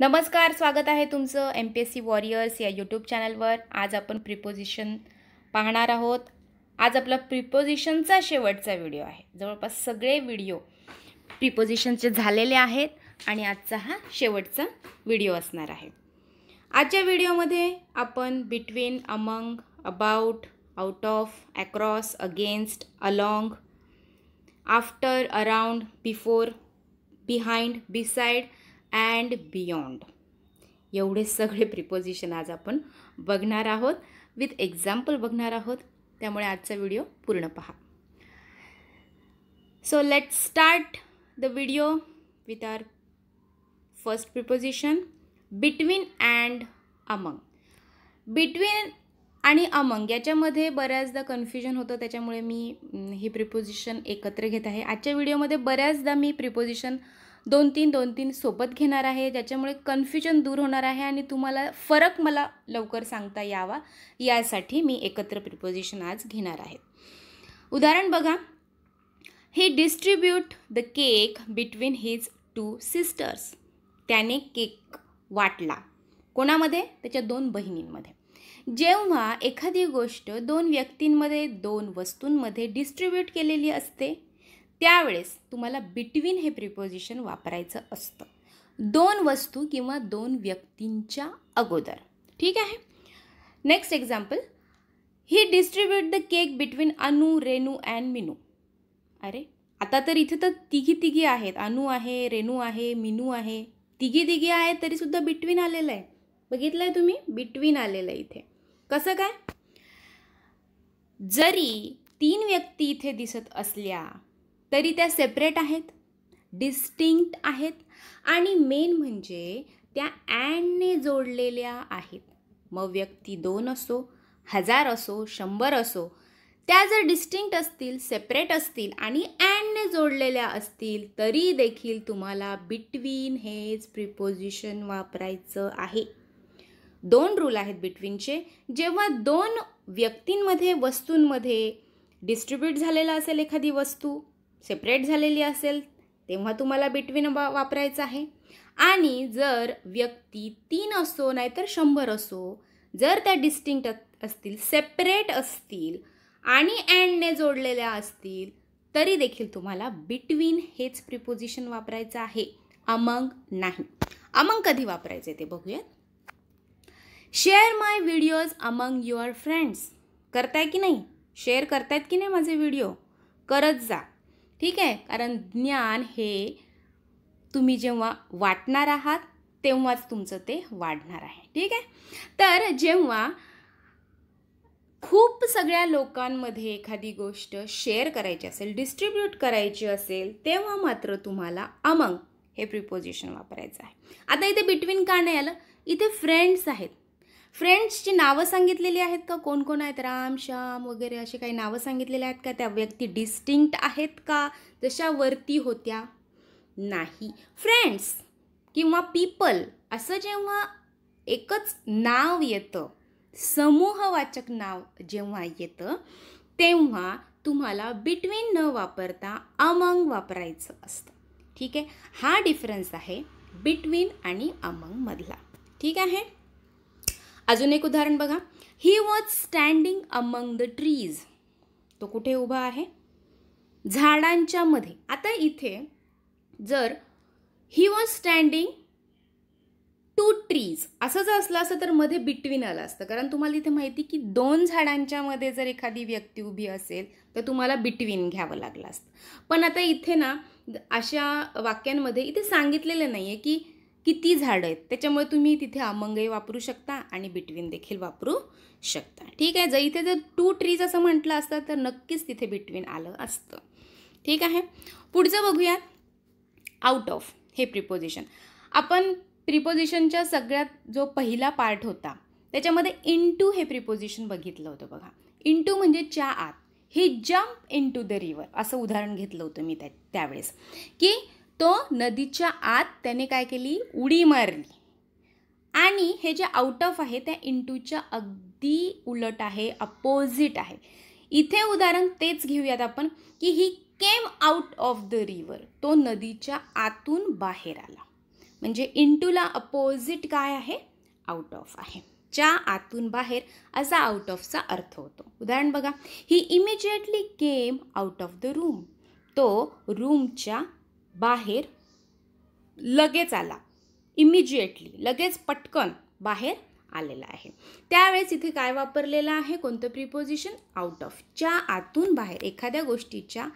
नमस्कार स्वागत आहे तुमचं M P S C warriors या यूट्यूब चॅनलवर आज आपण प्रिपोजिशन पाहणार आहोत आज आपला प्रिपोजिशनचा शेवटचा व्हिडिओ आहे जवळपास सगळे व्हिडिओ प्रिपोजिशनचे झालेले आहेत आणि आजचा हा शेवटचा व्हिडिओ असणार आहे आजच्या व्हिडिओमध्ये आपण between among about out of across against along after around before behind beside and beyond एवढे सगळे प्रिपोजिशन आज आपण बघणार आहोत विथ एक्झाम्पल बघणार आहोत त्यामुळे आजचा व्हिडिओ पूर्ण पहा so let start the video with our first preposition between and among between आणि अमंग याच्यामध्ये बऱ्याचदा कन्फ्युजन होतं त्याच्यामुळे मी ही प्रिपोजिशन एकत्र घेत आहे आजच्या व्हिडिओमध्ये बऱ्याचदा मी प्रिपोजिशन दोन तीन दोन तीन सोबत घेणार आहे ज्याच्यामुळे कन्फ्युजन दूर होणार आहे आणि तुम्हाला फरक मला लवकर सांगता यावा यासाठी मी एकत्र प्रिपोजिशन आज घेणार आहे उदाहरण बघा he distribute the cake between his two sisters त्याने केक वाटला कोणामध्ये त्याच्या दोन बहिणींमध्ये जेव्हा एखादी गोष्ट दोन व्यक्तींमध्ये दोन वस्तूंमध्ये डिस्ट्रीब्यूट केलेली असते त्यावेळेस तुम्हाला बिटवीन हे प्रिपोजिशन वापरायचं असतं दोन वस्तू किंवा दोन व्यक्तींच्या अगोदर ठीक आहे next example he distribute the cake between Anu Renu and Minu अरे आता तर इथे तर तिघी तिघी आहेत अनु आहे रेणू आहे मिनू आहे तिघी तिघी आहे तरीसुद्धा बिटवीन आलेलं आहे बघितलं आहे तुम्ही बिटवीन आलेलं आहे इथे कसं काय जरी तीन व्यक्ती इथे दिसत असल्या तरी त्या सेपरेट आहेत डिस्टिंक्ट आहेत आणि मेन म्हणजे त्या अँडने जोडलेल्या आहेत मग व्यक्ती दोन असो हजार असो शंभर असो त्या जर डिस्टिंक्ट असतील सेपरेट असतील आणि अँडने जोडलेल्या असतील तरी देखील तुम्हाला बिटवीन हेच प्रिपोजिशन वापरायचं आहे दोन रूल आहेत बिटवीनचे जेव्हा दोन व्यक्तींमध्ये वस्तूंमध्ये डिस्ट्रीब्यूट झालेला असेल एखादी वस्तू सेपरेट झालेली असेल तेव्हा तुम्हाला बिटवीन वा वापरायचं आहे आणि जर व्यक्ती तीन असो नाहीतर शंभर असो जर त्या डिस्टिंक्ट असतील सेपरेट असतील आणि अँडने जोडलेल्या असतील तरी देखील तुम्हाला बिटवीन हेच प्रिपोजिशन वापरायचं आहे अमंग नाही अमंग कधी वापरायचे ते बघूयात share my videos among your friends करताय की नाही शेअर करतायत की नाही माझे व्हिडिओ करत जा ठीक आहे कारण ज्ञान हे तुम्ही जेव्हा वाटणार आहात तेव्हाच तुमचं ते वाढणार आहे ठीक आहे तर जेव्हा खूप सगळ्या लोकांमध्ये एखादी गोष्ट शेअर करायची असेल डिस्ट्रीब्यूट करायची असेल तेव्हा मात्र तुम्हाला अमंग हे प्रिपोजिशन वापरायचं आहे आता इथे बिटवीन का नाही आलं इथे फ्रेंड्स आहेत फ्रेंड्सची नावं सांगितलेली आहेत का कोण कोण आहेत राम श्याम वगैरे असे काही नावं सांगितलेले आहेत का त्या व्यक्ती डिस्टिंक्ट आहेत का जशा वरती होत्या नाही फ्रेंड्स किंवा पीपल असं जेव्हा एकच नाव येतं समूहवाचक नाव जेव्हा येतं तेव्हा तुम्हाला बिटवीन न वापरता अमंग वापरायचं असतं ठीक आहे हा डिफरन्स आहे बिटवीन आणि अमंगमधला ठीक आहे अजून एक उदाहरण बघा he was standing among the trees तो कुठे उभा आहे झाडांच्या मध्ये आता इथे जर he was standing two trees असं जर असलं असं तर मध्ये बिटवीन आलं असतं कारण तुम्हाला इथे माहिती की दोन झाडांच्या मध्ये जर एखादी व्यक्ती उभी असेल तर तुम्हाला बिटवीन घ्यावं लागलं असतं पण आता इथे ना अशा वाक्यांमध्ये इथे सांगितलेलं नाही आहे की किती झाडं आहेत त्याच्यामुळे तुम्ही तिथे अमंगई वापरू शकता आणि बिटवीन देखील वापरू शकता ठीक आहे जर इथे जर टू ट्रीज असं म्हटलं असतं तर नक्कीच तिथे बिटवीन आलं असतं ठीक आहे पुढचं बघूया आउट ऑफ हे प्रिपोजिशन आपण प्रिपोजिशनच्या सगळ्यात जो पहिला पार्ट होता त्याच्यामध्ये टू हे प्रिपोजिशन बघितलं होतं बघा टू म्हणजे च्या आत हे जम्प टू द रिवर असं उदाहरण घेतलं होतं मी त्या त्यावेळेस की तो नदीच्या आत त्याने काय केली उडी मारली आणि हे जे आउट ऑफ आहे त्या इंटूच्या अगदी उलट आहे अपोजिट आहे इथे उदाहरण तेच घेऊयात आपण की he came out of the river तो नदीच्या आतून बाहेर आला म्हणजे इंटूला अपोजिट काय आहे आउट ऑफ आहे च्या आतून बाहेर असा आउट ऑफचा अर्थ होतो उदाहरण बघा he immediately came out of the room तो रूमच्या बाहेर लगेच आला इमिजिएटली लगेच पटकन बाहेर आलेला आहे त्यावेळेस इथे काय वापरलेलं आहे कोणतं प्रिपोजिशन आउट ऑफ च्या आतून बाहेर एखाद्या गोष्टीच्या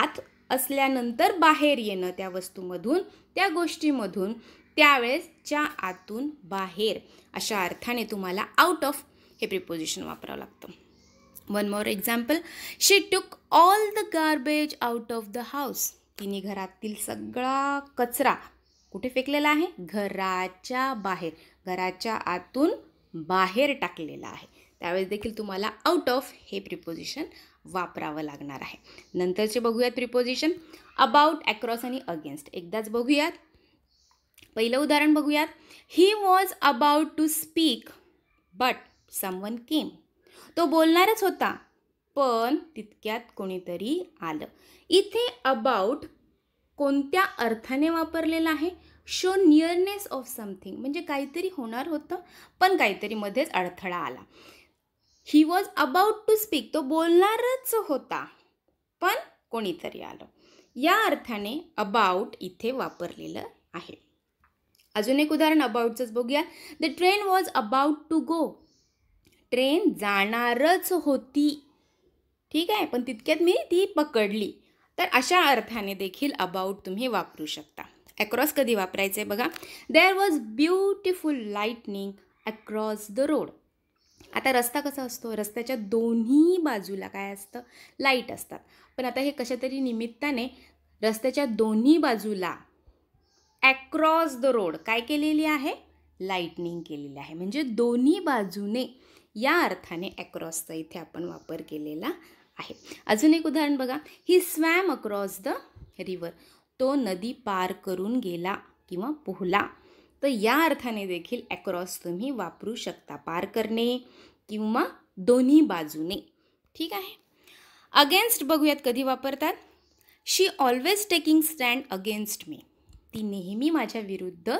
आत असल्यानंतर बाहेर येणं त्या वस्तूमधून त्या गोष्टीमधून त्यावेळेस च्या आतून बाहेर अशा अर्थाने तुम्हाला आउट ऑफ हे प्रिपोजिशन वापरावं लागतं one more example she took all the garbage out of the house तिने घरातील सगळा कचरा कुठे फेकलेला आहे घराच्या बाहेर घराच्या आतून बाहेर टाकलेला आहे त्यावेळेस देखील तुम्हाला आउट ऑफ हे प्रिपोजिशन वापरावं लागणार आहे नंतरचे बघूयात प्रिपोजिशन अबाउट अक्रॉस आणि अगेन्स्ट एकदाच बघूयात पहिलं उदाहरण बघूयात he was about to speak but someone came तो बोलणारच होता पण तितक्यात कोणीतरी आलं इथे अबाउट कोणत्या अर्थाने वापरलेला आहे शो नियरनेस ऑफ समथिंग म्हणजे काहीतरी होणार होतं पण काहीतरी मध्येच अडथळा आला he was about to speak तो बोलणारच होता पण कोणीतरी आलं या अर्थाने अबाउट इथे वापरलेलं आहे अजून एक उदाहरण अबाउटचंच बघूया the train was about to go train जाणारच होती ठीक आहे पण तितक्यात मी ती पकडली तर अशा अर्थाने देखील अबाऊट तुम्ही वापरू शकता अक्रॉस कधी वापरायचं आहे बघा there was beautiful lightning across the road आता रस्ता कसा असतो रस्त्याच्या दोन्ही बाजूला काय असतं लाईट असतात पण आता हे कशातरी निमित्ताने रस्त्याच्या दोन्ही बाजूला अक्रॉस द रोड काय केलेली आहे लाईटनिंग केलेली आहे म्हणजे दोन्ही बाजूने या अर्थाने अक्रॉसचा इथे आपण वापर केलेला आहे अजून एक उदाहरण बघा ही स्वॅम अक्रॉस द रिवर तो नदी पार करून गेला किंवा पोहला तर या अर्थाने देखील अक्रॉस तुम्ही वापरू शकता पार करणे किंवा दोन्ही बाजूने ठीक आहे अगेन्स्ट बघूयात कधी वापरतात she always taking stand against मी ती नेहमी माझ्या विरुद्ध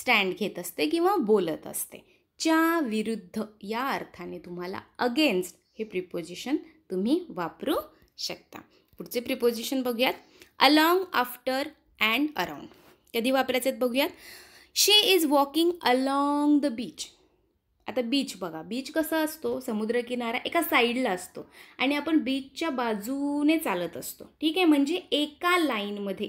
स्टँड घेत असते किंवा बोलत असते च्या विरुद्ध या अर्थाने तुम्हाला अगेन्स्ट हे प्रिपोजिशन तुम्ही वापरू शकता पुढचे प्रिपोजिशन बघूयात अलॉंग आफ्टर अँड अराउंड कधी वापरायचे आहेत बघूयात she is walking along the beach आता बीच बघा बीच कसा असतो समुद्रकिनारा एका साईडला असतो आणि आपण बीचच्या बाजूने चालत असतो ठीक आहे म्हणजे एका लाईनमध्ये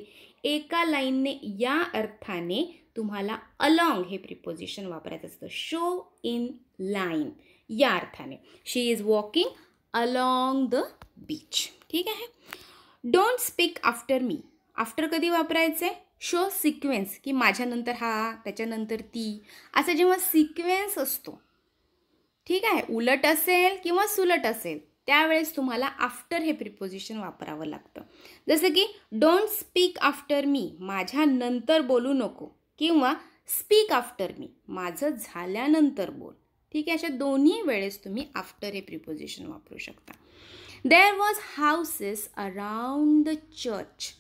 एका लाईनने या अर्थाने तुम्हाला अलॉंग हे प्रिपोजिशन वापरायचं असतं शो इन लाईन या अर्थाने she is walking along the beach ठीक आहे don't speak after me after कधी वापरायचं आहे शो सिक्वेन्स की माझ्यानंतर हा त्याच्यानंतर ती असा जेव्हा सिक्वेन्स असतो ठीक आहे उलट असेल किंवा सुलट असेल त्यावेळेस तुम्हाला आफ्टर हे प्रिपोजिशन वापरावं लागतं जसं की डोंट स्पीक आफ्टर मी माझ्यानंतर बोलू नको किंवा स्पीक आफ्टर मी माझं झाल्यानंतर बोल ठीक आहे अशा दोन्ही वेळेस तुम्ही आफ्टर हे प्रिपोजिशन वापरू शकता there was houses around the church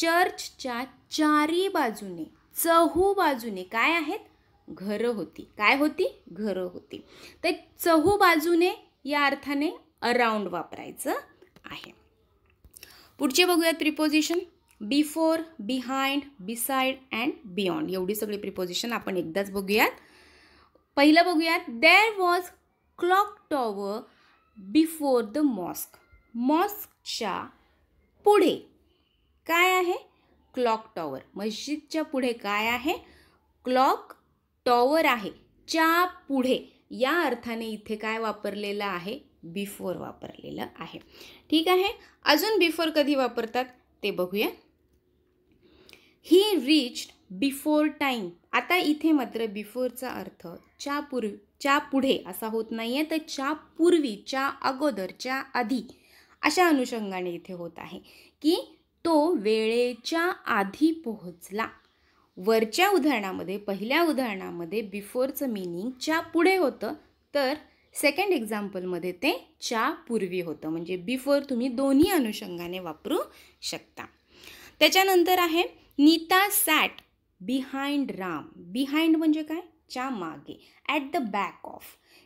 चर्चच्या चारी बाजूने चहू बाजूने काय आहेत घरं होती काय होती घरं होती तर चहू बाजूने या अर्थाने अराउंड वापरायचं आहे पुढचे बघूयात preposition before behind beside and beyond एवढी सगळी प्रिपोजिशन आपण एकदाच बघूयात पहिलं बघूयात there was clock tower before the mosque मॉस्कच्या पुढे काय आहे क्लॉक टॉवर मस्जिदच्या पुढे काय आहे क्लॉक टॉवर आहे च्या पुढे या अर्थाने इथे काय वापरलेलं आहे बिफोर वापरलेलं आहे ठीक आहे अजून बिफोर कधी वापरतात ते बघूया ही रिच्ड बिफोर टाईम आता इथे मात्र बिफोरचा अर्थ च्या पूर्वी च्या पुढे असा होत नाही आहे तर च्या पूर्वी च्या अगोदरच्या आधी अशा अनुषंगाने इथे होत आहे की तो वेळेच्या आधी पोहोचला वरच्या उदाहरणामध्ये पहिल्या उदाहरणामध्ये बिफोरचं मिनिंग च्या पुढे होतं तर सेकंड एक्झाम्पलमध्ये ते च्या पूर्वी होतं म्हणजे बिफोर तुम्ही दोन्ही अनुषंगाने वापरू शकता त्याच्यानंतर आहे Nita sat behind Ram behind म्हणजे काय च्या मागे at the back of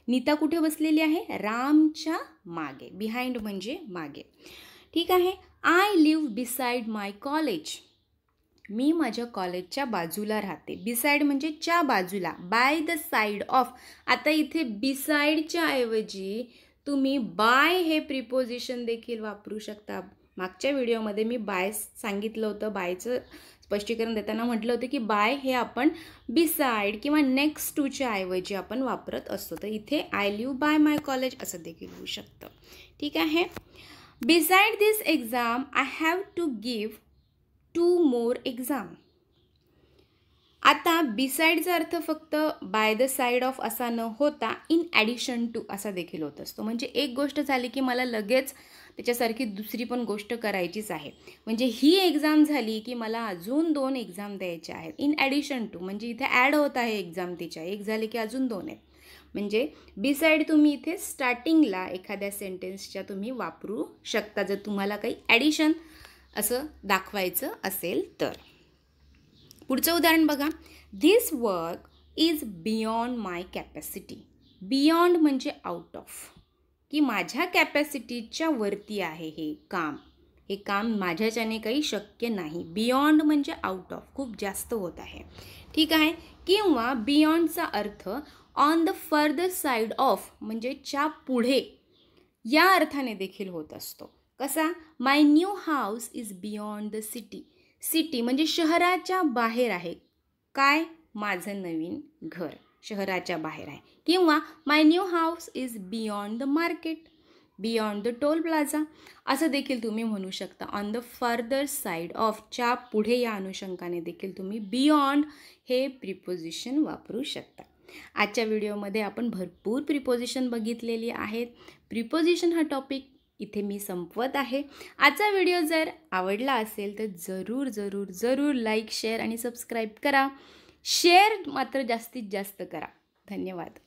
Nita कुठे बसलेली आहे रामच्या मागे बिहाइंड म्हणजे मागे ठीक आहे I live beside my college मी माझ्या कॉलेजच्या बाजूला राहते बिसाइड म्हणजे च्या बाजूला बाय द साईड ऑफ आता इथे बिसाईडच्या ऐवजी तुम्ही बाय हे प्रिपोजिशन देखील वापरू शकता मागच्या व्हिडिओमध्ये मी बाय सांगितलं होतं बायचं स्पष्टीकरण देताना म्हटलं होतं की बाय हे आपण बिसाईड किंवा नेक्स्ट टूच्या ऐवजी आपण वापरत असतो तर इथे I live by my college असं देखील होऊ शकतं ठीक आहे beside this exam I have to give two more exam आता बिसाईडचा अर्थ फक्त बाय द साईड ऑफ असा न होता इन ॲडिशन टू असा देखील होत असतो म्हणजे एक गोष्ट झाली की मला लगेच त्याच्यासारखी दुसरी पण गोष्ट करायचीच आहे म्हणजे ही एक्झाम झाली की मला अजून दोन एक्झाम द्यायचे आहेत इन ॲडिशन टू म्हणजे इथे ॲड होत आहे एक्झाम तिच्या एक झाली की अजून दोन आहेत म्हणजे बिसाईड तुम्ही इथे स्टार्टिंगला एखाद्या सेंटेन्सच्या तुम्ही वापरू शकता जर तुम्हाला काही ॲडिशन असं दाखवायचं असेल तर पुढचं उदाहरण बघा this work is beyond my capacity beyond म्हणजे आउट ऑफ की माझ्या कॅपॅसिटीच्या वरती आहे हे काम हे काम माझ्याच्याने काही शक्य नाही बियॉन्ड म्हणजे आउट ऑफ खूप जास्त होत आहे ठीक आहे किंवा बियॉन्डचा अर्थ on the further side of म्हणजे च्या पुढे या अर्थाने देखील होत असतो कसा my new house is beyond the city city म्हणजे शहराच्या बाहेर आहे काय माझं नवीन घर शहराच्या बाहेर आहे किंवा my new house is beyond the market beyond the toll plaza असं देखील तुम्ही म्हणू शकता on the further side of पुढे या अनुषंगाने देखील तुम्ही बियॉन्ड हे प्रिपोजिशन वापरू शकता आजच्या व्हिडिओमध्ये आपण भरपूर प्रिपोजिशन बघितलेली आहेत प्रिपोजिशन हा टॉपिक इथे मी संपवत आहे आजचा व्हिडिओ जर आवडला असेल तर जरूर जरूर जरूर लाईक शेअर आणि सबस्क्राईब करा शेअर मात्र जास्तीत जास्त करा धन्यवाद